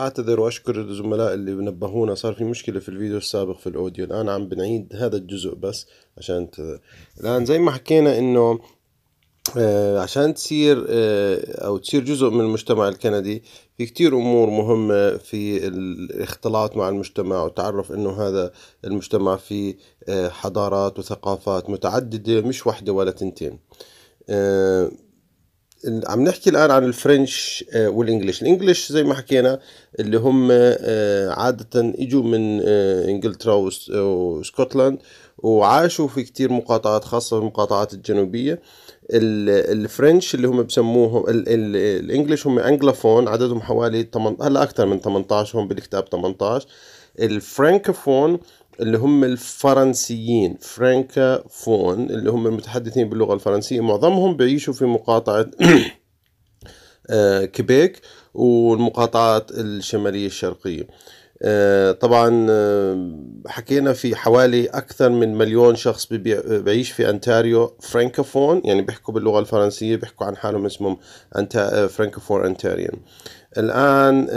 اعتذر واشكر الزملاء اللي نبهونا صار في مشكلة في الفيديو السابق في الاوديو الان عم بنعيد هذا الجزء بس عشان ت... الان زي ما حكينا انه آه، عشان تصير آه، او تصير جزء من المجتمع الكندي في كتير امور مهمه في الاختلاط مع المجتمع وتعرف انه هذا المجتمع فيه آه، حضارات وثقافات متعدده مش واحده ولا تنتين عم نحكي الان عن الفرنش آه، والانجليش الانجليش زي ما حكينا اللي هم آه، عاده اجوا من آه، انجلترا واسكتلند وعاشوا في كتير مقاطعات خاصه المقاطعات الجنوبيه الفرنش اللي هم بسموهم الانجليش هم انجلافون عددهم حوالي 8 هلا اكثر من 18 هم بالكتاب 18 الفرانكفون اللي هم الفرنسيين فون اللي هم المتحدثين باللغة الفرنسية معظمهم بيعيشوا في مقاطعة آه، كيبيك والمقاطعات الشمالية الشرقية آه، طبعا آه، حكينا في حوالي أكثر من مليون شخص بيعيش في أنتاريو فرانكوفون يعني بيحكوا باللغة الفرنسية بيحكوا عن حالهم اسمهم فرانكوفون أنتاريان الآن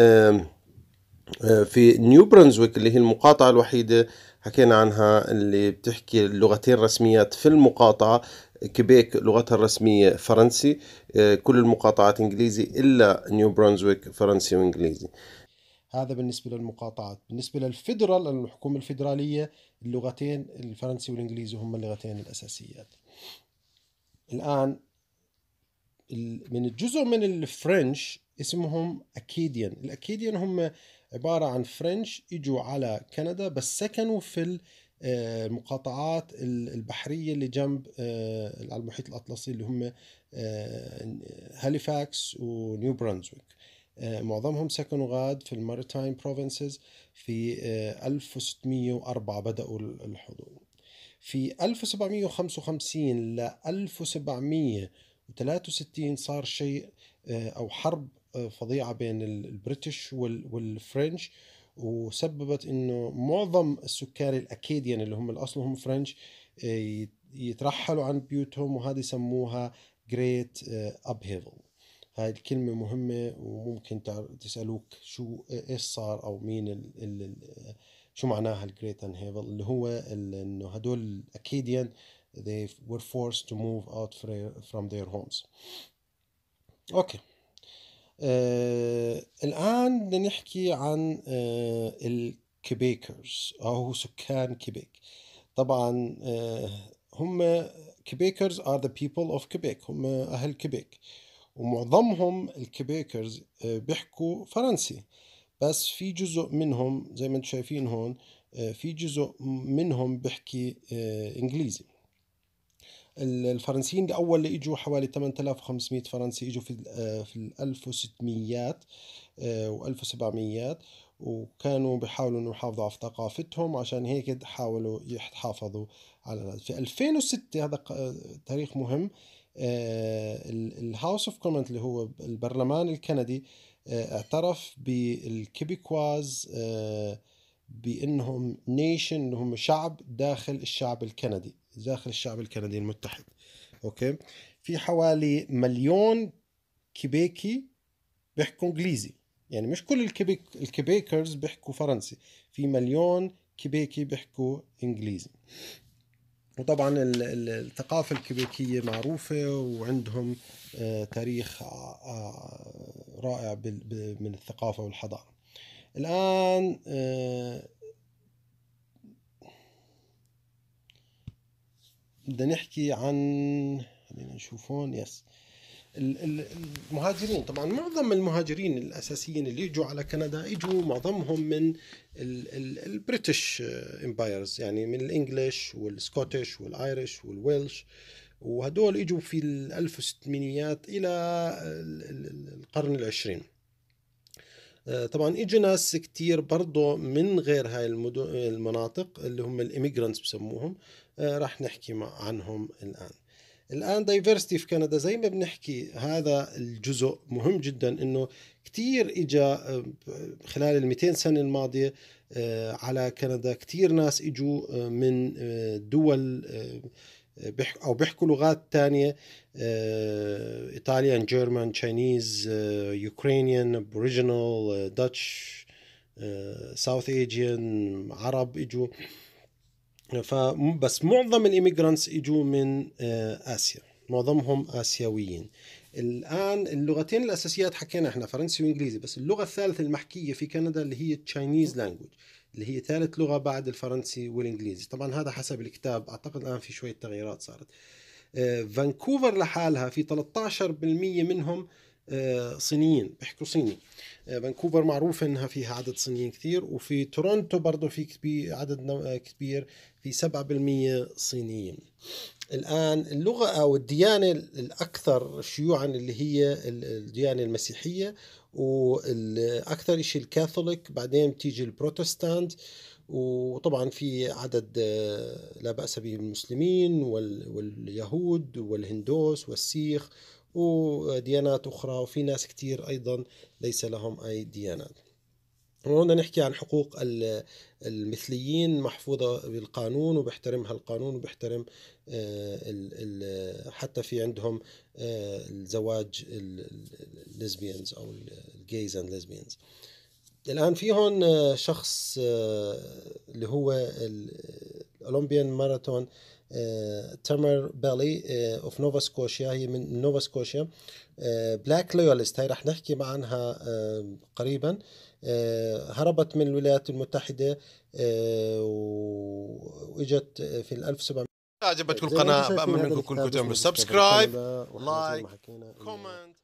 آه، في نيو برونزويك اللي هي المقاطعة الوحيدة حكينا عنها اللي بتحكي اللغتين الرسميات في المقاطعة كيبيك لغتها الرسمية فرنسي آه، كل المقاطعات إنجليزي إلا نيو برونزويك فرنسي وإنجليزي هذا بالنسبة للمقاطعات بالنسبة للفيدرال الحكومة الفيدرالية اللغتين الفرنسي والإنجليزي هم اللغتين الأساسيات الآن من الجزء من الفرنش اسمهم أكيديان الأكيديان هم عبارة عن فرنش اجوا على كندا بس سكنوا في آه، المقاطعات البحرية اللي جنب آه، على المحيط الأطلسي اللي هم هاليفاكس ونيو برونزويك معظمهم سكنوا غاد في الماريتايم بروفنسز في 1604 آه، بدأوا الحضور في 1755 ل 1763 صار شيء أو حرب فظيعه بين البريتش والفرنش وسببت انه معظم السكان الاكيديان اللي هم الاصل هم فرنش آه، يترحلوا عن بيوتهم وهذه سموها جريت ابهيفل هاي الكلمة مهمة وممكن تسألوك شو آه، ايش صار او مين الـ الـ آه، شو معناها الجريت انهيفل اللي هو انه هدول الاكيديان they were forced to move out from their homes اوكي okay. آه الآن بدنا نحكي عن آه الكبيكرز أو سكان كيبيك طبعا آه هم كيبيكرز are the people of Quebec هم أهل كيبيك ومعظمهم الكيبيكرز آه، بيحكوا فرنسي بس في جزء منهم زي ما انتم شايفين هون آه، في جزء منهم بيحكي آه، انجليزي الفرنسيين الاول اللي اجوا حوالي 8500 فرنسي اجوا في آه، في ال 1600 و 1700 وكانوا بيحاولوا انه يحافظوا على ثقافتهم عشان هيك حاولوا يحافظوا على في 2006 هذا آه، تاريخ مهم الهاوس اوف كومنت اللي هو البرلمان الكندي آه، اعترف بالكيبيكواز بانهم نيشن هم شعب داخل الشعب الكندي داخل الشعب الكندي المتحد اوكي في حوالي مليون كيبيكي بيحكوا انجليزي يعني مش كل الكيبيك الكيبيكرز بيحكوا فرنسي في مليون كيبيكي بيحكوا انجليزي وطبعا الثقافة الكيبيكية معروفة وعندهم آه، تاريخ آه، آه، رائع من الثقافة والحضارة الآن بدنا نحكي عن خلينا نشوف هون يس المهاجرين طبعا معظم المهاجرين الاساسيين اللي اجوا على كندا اجوا معظمهم من البريتش امبايرز يعني من الانجليش والسكوتش والايرش والويلش وهدول اجوا في ال 1600 الى القرن العشرين آه، طبعا اجوا ناس كتير برضه من غير هاي المناطق اللي هم الاميجرانتس بسموهم آه، رح نحكي عنهم الآن الآن دايفرستي في كندا زي ما بنحكي هذا الجزء مهم جدا أنه كتير إجا آه، خلال ال 200 سنة الماضية آه، على كندا كتير ناس إجوا من دول او بيحكوا لغات تانية ايطاليان جيرمان تشاينيز يوكرينيان ابوريجينال داتش ساوث ايجيان عرب اجوا فبس معظم الإيميجرانتس إجوا من آه، آسيا معظمهم آسيويين الآن اللغتين الأساسيات حكينا إحنا فرنسي وإنجليزي بس اللغة الثالثة المحكية في كندا اللي هي التشاينيز لانجوج اللي هي ثالث لغة بعد الفرنسي والإنجليزي طبعا هذا حسب الكتاب أعتقد الآن في شوية تغييرات صارت آه، فانكوفر لحالها في 13% منهم آه، صينيين بيحكوا صيني آه، فانكوفر معروف انها فيها عدد صينيين كثير وفي تورونتو برضه في كبير عدد آه، كبير في 7% صينيين الان اللغه او الديانه الاكثر شيوعا اللي هي الديانه المسيحيه والاكثر شيء الكاثوليك بعدين بتيجي البروتستانت وطبعا في عدد لا باس به من المسلمين واليهود والهندوس والسيخ وديانات أخرى وفي ناس كتير أيضا ليس لهم أي ديانات هنا نحكي عن حقوق المثليين محفوظة بالقانون وبيحترمها القانون وبيحترم آه، حتى في عندهم آه، الزواج الليزبيانز أو الجيز اند ليزبيانز الآن في هون آه، شخص اللي هو اولمبيان ماراثون تمر بالي اوف نوفا سكوشيا هي من نوفا سكوشيا بلاك uh, لويالست هاي رح نحكي معها عنها uh, قريبا uh, هربت من الولايات المتحدة واجت في ال 1700 عجبتكم القناة بأمل منكم كلكم تعملوا سبسكرايب لايك كومنت